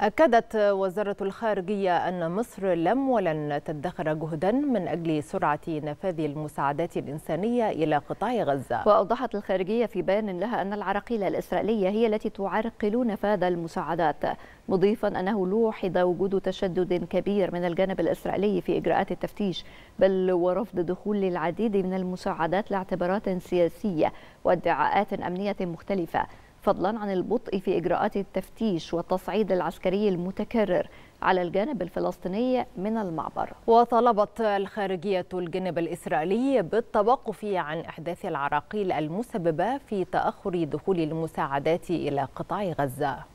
أكدت وزارة الخارجية أن مصر لم ولن تدخر جهدا من أجل سرعة نفاذ المساعدات الإنسانية إلى قطاع غزة وأوضحت الخارجية في بيان لها أن العراقيل الإسرائيلية هي التي تعرقل نفاذ المساعدات مضيفا أنه لوحظ وجود تشدد كبير من الجانب الإسرائيلي في إجراءات التفتيش بل ورفض دخول العديد من المساعدات لاعتبارات سياسية وادعاءات أمنية مختلفة فضلا عن البطء في إجراءات التفتيش والتصعيد العسكري المتكرر على الجانب الفلسطيني من المعبر وطلبت الخارجية الجانب الإسرائيلي بالتوقف عن إحداث العراقيل المسببة في تأخر دخول المساعدات إلى قطاع غزة